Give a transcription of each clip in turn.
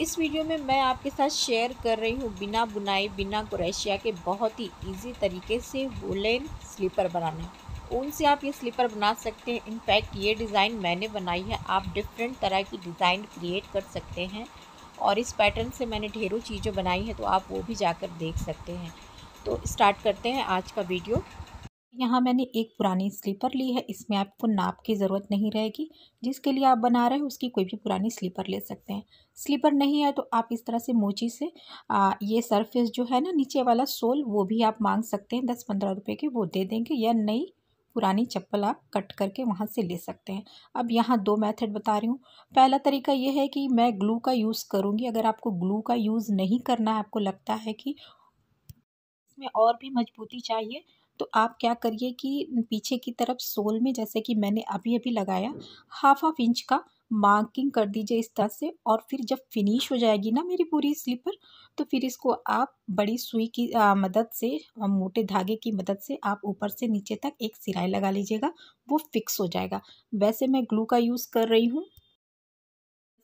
इस वीडियो में मैं आपके साथ शेयर कर रही हूँ बिना बुनाई बिना क्रेशिया के बहुत ही इजी तरीके से वुलन स्लीपर बनाना ऊन से आप ये स्लीपर बना सकते हैं इनफैक्ट ये डिज़ाइन मैंने बनाई है आप डिफरेंट तरह की डिज़ाइन क्रिएट कर सकते हैं और इस पैटर्न से मैंने ढेरों चीज़ें बनाई हैं तो आप वो भी जाकर देख सकते हैं तो स्टार्ट करते हैं आज का वीडियो यहाँ मैंने एक पुरानी स्लीपर ली है इसमें आपको नाप की ज़रूरत नहीं रहेगी जिसके लिए आप बना रहे हो उसकी कोई भी पुरानी स्लीपर ले सकते हैं स्लीपर नहीं है तो आप इस तरह से मोची से आ, ये सरफेस जो है ना नीचे वाला सोल वो भी आप मांग सकते हैं दस पंद्रह रुपये के वो दे देंगे या नई पुरानी चप्पल आप कट करके वहाँ से ले सकते हैं अब यहाँ दो मेथड बता रही हूँ पहला तरीका ये है कि मैं ग्लू का यूज़ करूँगी अगर आपको ग्लू का यूज़ नहीं करना है आपको लगता है कि इसमें और भी मजबूती चाहिए तो आप क्या करिए कि पीछे की तरफ सोल में जैसे कि मैंने अभी अभी लगाया हाफ हाफ इंच का मार्किंग कर दीजिए इस तरह से और फिर जब फिनिश हो जाएगी ना मेरी पूरी स्लीपर तो फिर इसको आप बड़ी सुई की आ, मदद से मोटे धागे की मदद से आप ऊपर से नीचे तक एक सिलाई लगा लीजिएगा वो फिक्स हो जाएगा वैसे मैं ग्लू का यूज़ कर रही हूँ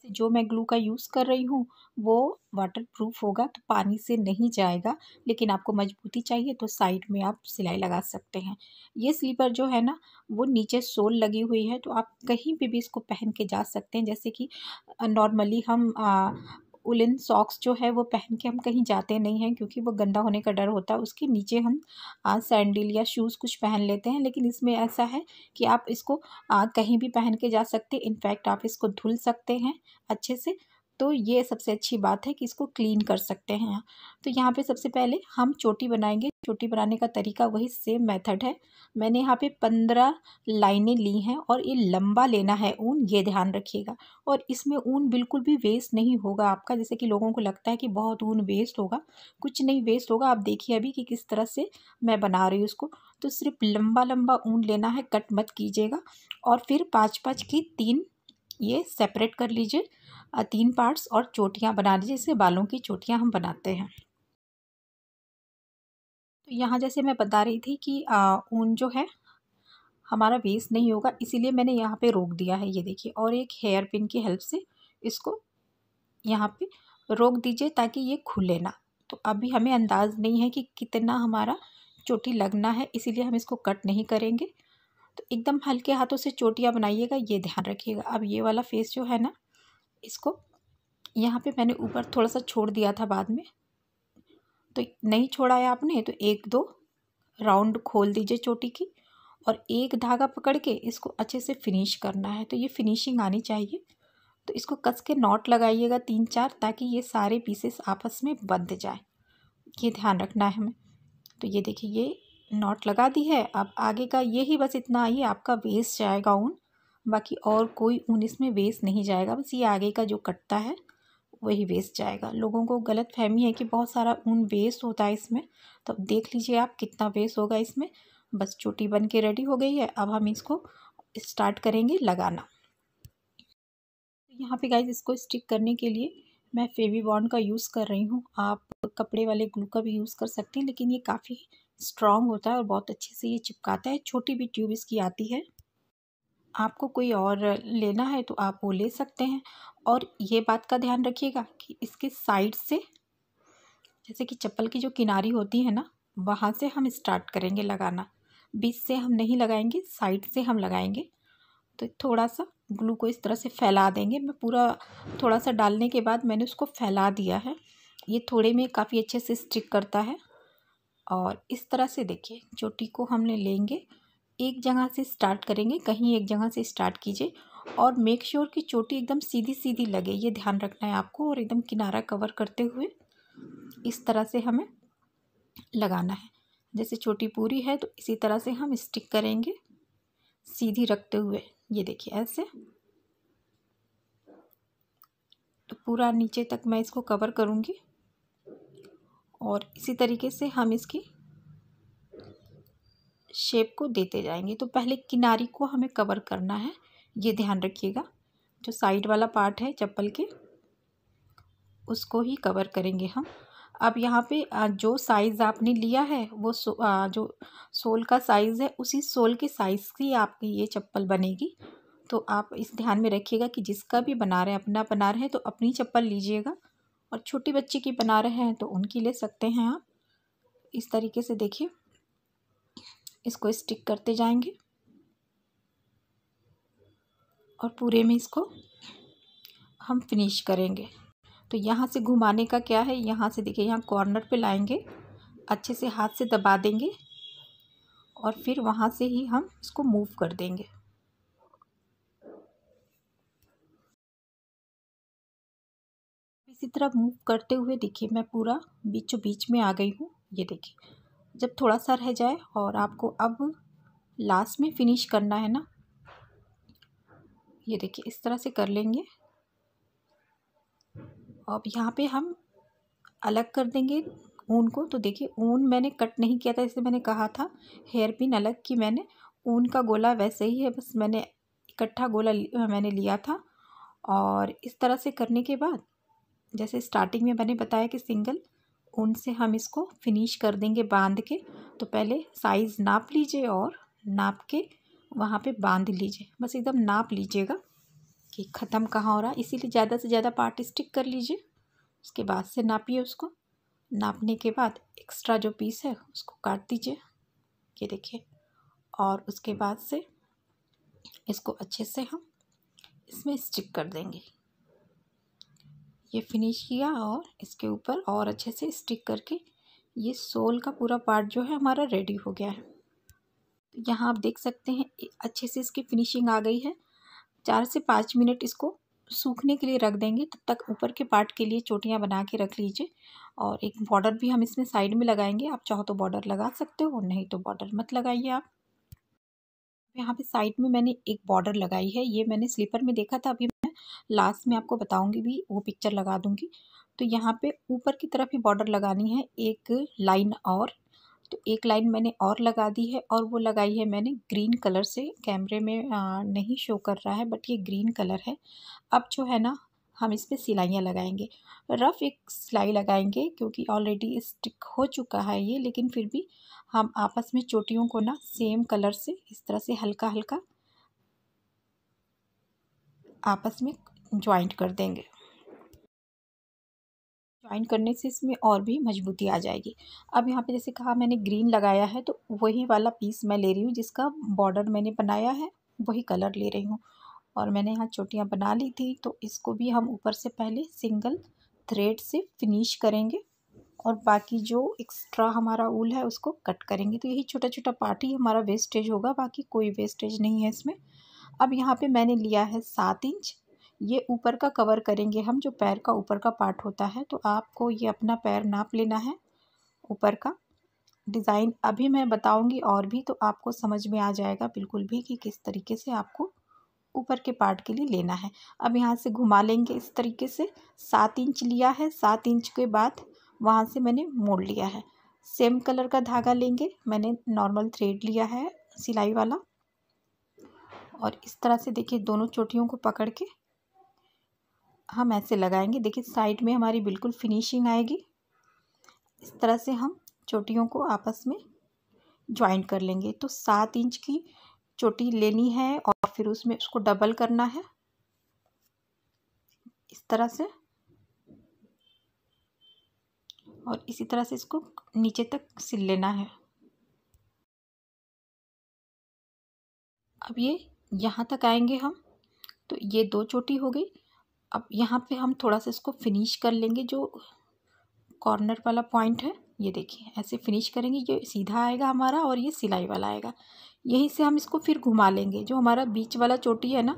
से जो मैं ग्लू का यूज़ कर रही हूँ वो वाटर प्रूफ होगा तो पानी से नहीं जाएगा लेकिन आपको मजबूती चाहिए तो साइड में आप सिलाई लगा सकते हैं ये स्लीपर जो है ना वो नीचे सोल लगी हुई है तो आप कहीं पे भी इसको पहन के जा सकते हैं जैसे कि नॉर्मली हम उलन सॉक्स जो है वो पहन के हम कहीं जाते नहीं हैं क्योंकि वो गंदा होने का डर होता है उसके नीचे हम सैंडल या शूज़ कुछ पहन लेते हैं लेकिन इसमें ऐसा है कि आप इसको आ, कहीं भी पहन के जा सकते इनफैक्ट आप इसको धुल सकते हैं अच्छे से तो ये सबसे अच्छी बात है कि इसको क्लीन कर सकते हैं तो यहाँ पे सबसे पहले हम चोटी बनाएंगे चोटी बनाने का तरीका वही सेम मेथड है मैंने यहाँ पे पंद्रह लाइनें ली हैं और ये लंबा लेना है ऊन ये ध्यान रखिएगा और इसमें ऊन बिल्कुल भी वेस्ट नहीं होगा आपका जैसे कि लोगों को लगता है कि बहुत ऊन वेस्ट होगा कुछ नहीं वेस्ट होगा आप देखिए अभी कि किस तरह से मैं बना रही हूँ उसको तो सिर्फ लंबा लंबा ऊन लेना है कट मत कीजिएगा और फिर पाँच पाँच की तीन ये सेपरेट कर लीजिए तीन पार्ट्स और चोटियाँ बना दीजिए जैसे बालों की चोटियाँ हम बनाते हैं तो यहाँ जैसे मैं बता रही थी कि ऊन जो है हमारा वेस्ट नहीं होगा इसीलिए मैंने यहाँ पे रोक दिया है ये देखिए और एक हेयर पिन की हेल्प से इसको यहाँ पे रोक दीजिए ताकि ये खुले ना तो अभी हमें अंदाज़ नहीं है कि कितना हमारा चोटी लगना है इसीलिए हम इसको कट नहीं करेंगे तो एकदम हल्के हाथों से चोटियाँ बनाइएगा ये ध्यान रखिएगा अब ये वाला फेस जो है ना इसको यहाँ पे मैंने ऊपर थोड़ा सा छोड़ दिया था बाद में तो नहीं छोड़ा है आपने तो एक दो राउंड खोल दीजिए चोटी की और एक धागा पकड़ के इसको अच्छे से फिनिश करना है तो ये फिनिशिंग आनी चाहिए तो इसको कस के नॉट लगाइएगा तीन चार ताकि ये सारे पीसेस आपस में बंध जाए ये ध्यान रखना है हमें तो ये देखिए ये नॉट लगा दी है अब आगे का ये ही बस इतना आइए आपका वेस्ट जाएगा ऊन बाकी और कोई ऊन इसमें वेस्ट नहीं जाएगा बस ये आगे का जो कटता है वही वेस्ट जाएगा लोगों को गलत फहमी है कि बहुत सारा ऊन वेस्ट होता है इसमें तो अब देख लीजिए आप कितना वेस्ट होगा इसमें बस चोटी बन के रेडी हो गई है अब हम इसको स्टार्ट करेंगे लगाना तो यहाँ पे गाइज इसको स्टिक करने के लिए मैं फेवी बॉन्ड का यूज़ कर रही हूँ आप कपड़े वाले ग्लू का भी यूज़ कर सकते हैं लेकिन ये काफ़ी स्ट्रॉन्ग होता है और बहुत अच्छे से ये चिपकाता है छोटी भी ट्यूब इसकी आती है आपको कोई और लेना है तो आप वो ले सकते हैं और ये बात का ध्यान रखिएगा कि इसके साइड से जैसे कि चप्पल की जो किनारी होती है ना वहाँ से हम स्टार्ट करेंगे लगाना बीच से हम नहीं लगाएंगे साइड से हम लगाएंगे तो थोड़ा सा ग्लू को इस तरह से फैला देंगे मैं पूरा थोड़ा सा डालने के बाद मैंने उसको फैला दिया है ये थोड़े में काफ़ी अच्छे से स्टिक करता है और इस तरह से देखिए चोटी को हमने लेंगे एक जगह से स्टार्ट करेंगे कहीं एक जगह से स्टार्ट कीजिए और मेक श्योर sure कि चोटी एकदम सीधी सीधी लगे ये ध्यान रखना है आपको और एकदम किनारा कवर करते हुए इस तरह से हमें लगाना है जैसे चोटी पूरी है तो इसी तरह से हम स्टिक करेंगे सीधी रखते हुए ये देखिए ऐसे तो पूरा नीचे तक मैं इसको कवर करूँगी और इसी तरीके से हम इसकी शेप को देते जाएंगे तो पहले किनारी को हमें कवर करना है ये ध्यान रखिएगा जो साइड वाला पार्ट है चप्पल के उसको ही कवर करेंगे हम अब यहाँ पे जो साइज़ आपने लिया है वो सो, जो सोल का साइज़ है उसी सोल के साइज़ की आपकी ये चप्पल बनेगी तो आप इस ध्यान में रखिएगा कि जिसका भी बना रहे हैं अपना बना रहे हैं तो अपनी चप्पल लीजिएगा और छोटे बच्चे की बना रहे हैं तो उनकी ले सकते हैं आप इस तरीके से देखिए इसको स्टिक करते जाएंगे और पूरे में इसको हम फिनिश करेंगे तो यहाँ से घुमाने का क्या है यहाँ से देखिए यहाँ कॉर्नर पे लाएंगे अच्छे से हाथ से दबा देंगे और फिर वहाँ से ही हम इसको मूव कर देंगे इसी तरह मूव करते हुए देखिए मैं पूरा बीचों बीच में आ गई हूँ ये देखिए जब थोड़ा सा रह जाए और आपको अब लास्ट में फिनिश करना है ना ये देखिए इस तरह से कर लेंगे अब यहाँ पे हम अलग कर देंगे ऊन को तो देखिए ऊन मैंने कट नहीं किया था इसलिए मैंने कहा था हेयर पिन अलग की मैंने ऊन का गोला वैसे ही है बस मैंने इकट्ठा गोला मैंने लिया था और इस तरह से करने के बाद जैसे स्टार्टिंग में मैंने बताया कि सिंगल ऊन से हम इसको फिनिश कर देंगे बांध के तो पहले साइज़ नाप लीजिए और नाप के वहाँ पे बांध लीजिए बस एकदम नाप लीजिएगा कि ख़त्म कहाँ हो रहा है इसीलिए ज़्यादा से ज़्यादा पार्ट स्टिक कर लीजिए उसके बाद से नापिए उसको नापने के बाद एक्स्ट्रा जो पीस है उसको काट दीजिए ये देखिए और उसके बाद से इसको अच्छे से हम इसमें स्टिक कर देंगे ये फिनिश किया और इसके ऊपर और अच्छे से स्टिक करके ये सोल का पूरा पार्ट जो है हमारा रेडी हो गया है तो यहाँ आप देख सकते हैं अच्छे से इसकी फिनिशिंग आ गई है चार से पाँच मिनट इसको सूखने के लिए रख देंगे तब तक ऊपर के पार्ट के लिए चोटियाँ बना के रख लीजिए और एक बॉर्डर भी हम इसमें साइड में लगाएंगे आप चाहो तो बॉर्डर लगा सकते हो नहीं तो बॉर्डर मत लगाइए आप यहाँ पे साइड में मैंने एक बॉर्डर लगाई है ये मैंने स्लीपर में देखा था अभी लास्ट में आपको बताऊँगी भी वो पिक्चर लगा दूँगी तो यहाँ पे ऊपर की तरफ ही बॉर्डर लगानी है एक लाइन और तो एक लाइन मैंने और लगा दी है और वो लगाई है मैंने ग्रीन कलर से कैमरे में आ, नहीं शो कर रहा है बट ये ग्रीन कलर है अब जो है ना हम इस पर सिलाइयाँ लगाएंगे रफ़ एक सिलाई लगाएंगे क्योंकि ऑलरेडी स्टिक हो चुका है ये लेकिन फिर भी हम आपस में चोटियों को ना सेम कलर से इस तरह से हल्का हल्का आपस में ज्वाइंट कर देंगे ज्वाइन करने से इसमें और भी मजबूती आ जाएगी अब यहाँ पे जैसे कहा मैंने ग्रीन लगाया है तो वही वाला पीस मैं ले रही हूँ जिसका बॉर्डर मैंने बनाया है वही कलर ले रही हूँ और मैंने यहाँ चोटियाँ बना ली थी तो इसको भी हम ऊपर से पहले सिंगल थ्रेड से फिनिश करेंगे और बाकी जो एक्स्ट्रा हमारा ऊल है उसको कट करेंगे तो यही छोटा छोटा पार्ट ही हमारा वेस्टेज होगा बाकी कोई वेस्टेज नहीं है इसमें अब यहाँ पे मैंने लिया है सात इंच ये ऊपर का कवर करेंगे हम जो पैर का ऊपर का पार्ट होता है तो आपको ये अपना पैर नाप लेना है ऊपर का डिज़ाइन अभी मैं बताऊंगी और भी तो आपको समझ में आ जाएगा बिल्कुल भी कि किस तरीके से आपको ऊपर के पार्ट के लिए लेना है अब यहाँ से घुमा लेंगे इस तरीके से सात इंच लिया है सात इंच के बाद वहाँ से मैंने मोड़ लिया है सेम कलर का धागा लेंगे मैंने नॉर्मल थ्रेड लिया है सिलाई वाला और इस तरह से देखिए दोनों चोटियों को पकड़ के हम ऐसे लगाएंगे देखिए साइड में हमारी बिल्कुल फिनिशिंग आएगी इस तरह से हम चोटियों को आपस में ज्वाइंट कर लेंगे तो सात इंच की चोटी लेनी है और फिर उसमें उसको डबल करना है इस तरह से और इसी तरह से इसको नीचे तक सिल लेना है अब ये यहाँ तक आएंगे हम तो ये दो चोटी हो गई अब यहाँ पे हम थोड़ा सा इसको फिनिश कर लेंगे जो कॉर्नर वाला पॉइंट है ये देखिए ऐसे फिनिश करेंगे ये सीधा आएगा हमारा और ये सिलाई वाला आएगा यहीं से हम इसको फिर घुमा लेंगे जो हमारा बीच वाला चोटी है ना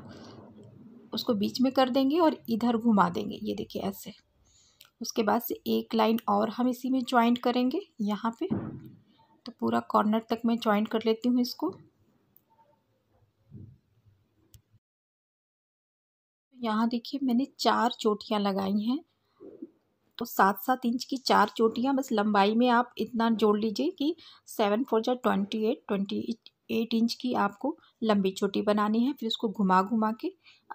उसको बीच में कर देंगे और इधर घुमा देंगे ये देखिए ऐसे उसके बाद से एक लाइन और हम इसी में ज्वाइंट करेंगे यहाँ पे तो पूरा कॉर्नर तक मैं ज्वाइंट कर लेती हूँ इसको यहाँ देखिए मैंने चार चोटियाँ लगाई हैं तो सात सात इंच की चार चोटियाँ बस लंबाई में आप इतना जोड़ लीजिए कि सेवन फोर जा twenty eight twenty eight inch की आपको लंबी चोटी बनानी है फिर उसको घुमा घुमा के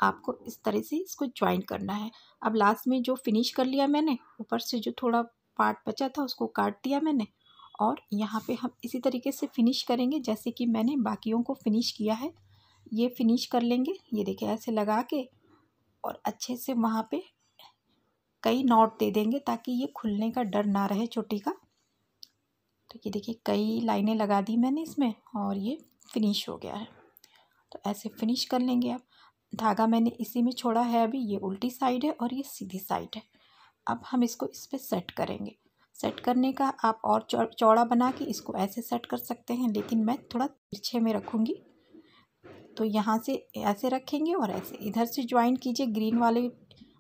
आपको इस तरह से इसको ज्वाइन करना है अब लास्ट में जो फिनिश कर लिया मैंने ऊपर से जो थोड़ा पार्ट बचा था उसको काट दिया मैंने और यहाँ पे हम इसी तरीके से फिनिश करेंगे जैसे कि मैंने बाकियों को फिनिश किया है ये फिनिश कर लेंगे ये देखिए ऐसे लगा के और अच्छे से वहाँ पे कई नॉट दे देंगे ताकि ये खुलने का डर ना रहे चोटी का तो ये देखिए कई लाइनें लगा दी मैंने इसमें और ये फिनिश हो गया है तो ऐसे फिनिश कर लेंगे आप धागा मैंने इसी में छोड़ा है अभी ये उल्टी साइड है और ये सीधी साइड है अब हम इसको इस पर सेट करेंगे सेट करने का आप और चौड़ा बना के इसको ऐसे सेट कर सकते हैं लेकिन मैं थोड़ा तिरछे में रखूँगी तो यहाँ से ऐसे रखेंगे और ऐसे इधर से ज्वाइन कीजिए ग्रीन वाले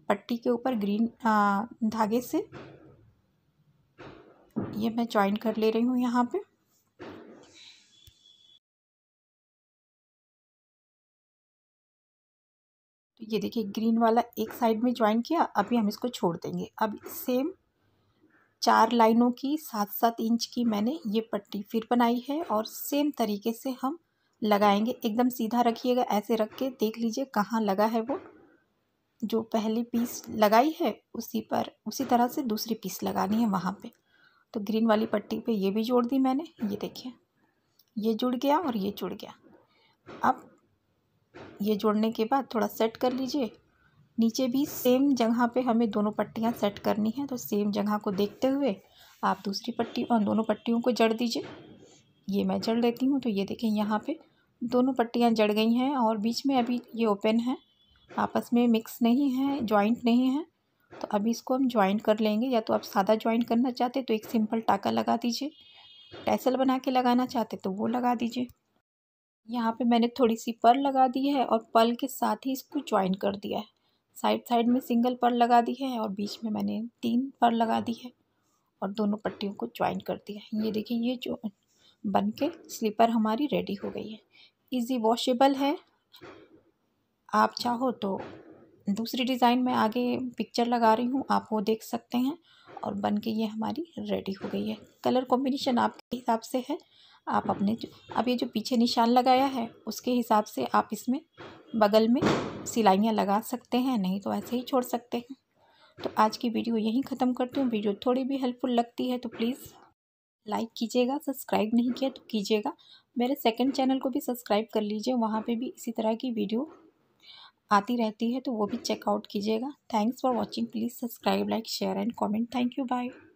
पट्टी के ऊपर ग्रीन धागे से ये मैं ज्वाइन कर ले रही हूँ यहाँ पे तो ये देखिए ग्रीन वाला एक साइड में ज्वाइन किया अभी हम इसको छोड़ देंगे अब सेम चार लाइनों की सात सात इंच की मैंने ये पट्टी फिर बनाई है और सेम तरीके से हम लगाएंगे एकदम सीधा रखिएगा ऐसे रख के देख लीजिए कहाँ लगा है वो जो पहली पीस लगाई है उसी पर उसी तरह से दूसरी पीस लगानी है वहाँ पे तो ग्रीन वाली पट्टी पे ये भी जोड़ दी मैंने ये देखिए ये जुड़ गया और ये जुड़ गया अब ये जोड़ने के बाद थोड़ा सेट कर लीजिए नीचे भी सेम जगह पे हमें दोनों पट्टियाँ सेट करनी है तो सेम जगह को देखते हुए आप दूसरी पट्टी और दोनों पट्टियों को जड़ दीजिए ये मैं जड़ लेती हूँ तो ये देखें यहाँ पर दोनों पट्टियाँ जड़ गई हैं और बीच में अभी ये ओपन है आपस में मिक्स नहीं है जॉइंट नहीं है तो अभी इसको हम जॉइंट कर लेंगे या तो आप सादा जॉइंट करना चाहते तो एक सिंपल टाका लगा दीजिए टैसल बना के लगाना चाहते तो वो लगा दीजिए यहाँ पे मैंने थोड़ी सी पर लगा दी है और पल के साथ ही इसको ज्वाइन कर दिया है साइड साइड में सिंगल पर लगा दी है और बीच में मैंने तीन पर लगा दी है और दोनों पट्टियों को ज्वाइन कर दिया है ये देखिए ये जो बन के स्लीपर हमारी रेडी हो गई है इज़ी वॉशेबल है आप चाहो तो दूसरी डिज़ाइन में आगे पिक्चर लगा रही हूँ आप वो देख सकते हैं और बन के ये हमारी रेडी हो गई है कलर कॉम्बिनेशन आपके हिसाब से है आप अपने जो अब ये जो पीछे निशान लगाया है उसके हिसाब से आप इसमें बगल में सिलाइयाँ लगा सकते हैं नहीं तो ऐसे ही छोड़ सकते हैं तो आज की वीडियो यहीं ख़त्म करती हूँ वीडियो थोड़ी भी हेल्पफुल लगती है तो प्लीज़ लाइक कीजिएगा सब्सक्राइब नहीं किया तो कीजिएगा मेरे सेकंड चैनल को भी सब्सक्राइब कर लीजिए वहाँ पे भी इसी तरह की वीडियो आती रहती है तो वो भी चेकआउट कीजिएगा thanks for watching please subscribe like share and comment thank you bye